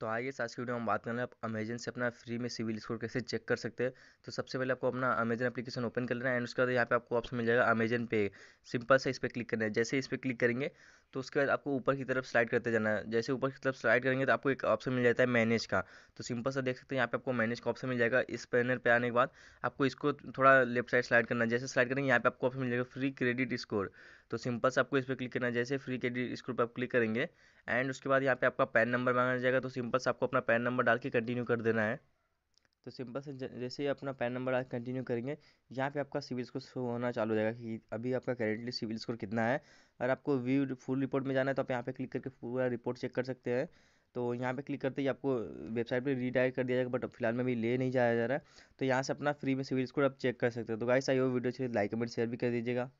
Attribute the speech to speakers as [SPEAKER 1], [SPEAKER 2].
[SPEAKER 1] तो आइए आज की वीडियो में हम बात करना है आप अमेजन से अपना फ्री में सिविल स्कोर कैसे चेक कर सकते हैं तो सबसे पहले आपको अपना अमेजन एप्लीकेशन ओपन कर लेना है एंड उसके बाद यहाँ पे आपको ऑप्शन मिल जाएगा अमेजन पे सिंपल से इस पर क्लिक करना है जैसे इस पर क्लिक करेंगे तो उसके बाद आपको ऊपर की तरफ स्लाइड करते जाना है जैसे ऊपर की तरफ स्लाइड करेंगे तो आपको एक ऑप्शन मिल जाता है मैनेज का तो सिंपल सा देख सकते हैं यहाँ पे आपको मैनेज का ऑप्शन मिल जाएगा इस पैनल पर आने के बाद आपको इसको थोड़ा लेफ्ट साइड स्लाइड करना है जैसे स्लाइड करेंगे यहाँ पे आपको ऑप्शन मिल जाएगा फ्री क्रेडिट स्कोर तो सिंपल से आपको इस पर क्लिक करना है जैसे फ्री क्रेडिट स्कोर पर आप क्लिक करेंगे एंड उसके बाद यहाँ पे आपका पैन नंबर मांगा जाएगा तो सिंपल से आपको अपना पैन नंबर डाल के कंटिन्यू कर देना है तो सिंपल से जैसे ही अपना पैन नंबर कंटिन्यू करेंगे यहाँ पे आपका सिविल स्कोर शो होना चालू हो जाएगा कि अभी आपका करेंटली सिविल स्कोर कितना है और आपको व्यू फुल रिपोर्ट में जाना है तो आप यहाँ पे क्लिक करके पूरा रिपोर्ट चेक कर सकते हैं तो यहाँ पे क्लिक करते ही आपको वेबसाइट पे रीडायरेक्ट कर दिया जाएगा बट फिलहाल में भी ले नहीं जाया जा रहा है तो यहाँ से अपना फ्री में सिविल स्कोर आप चेक कर सकते हो तो गाइस आई वो वीडियो चाहिए लाइक कमेंट शेयर भी कर दीजिएगा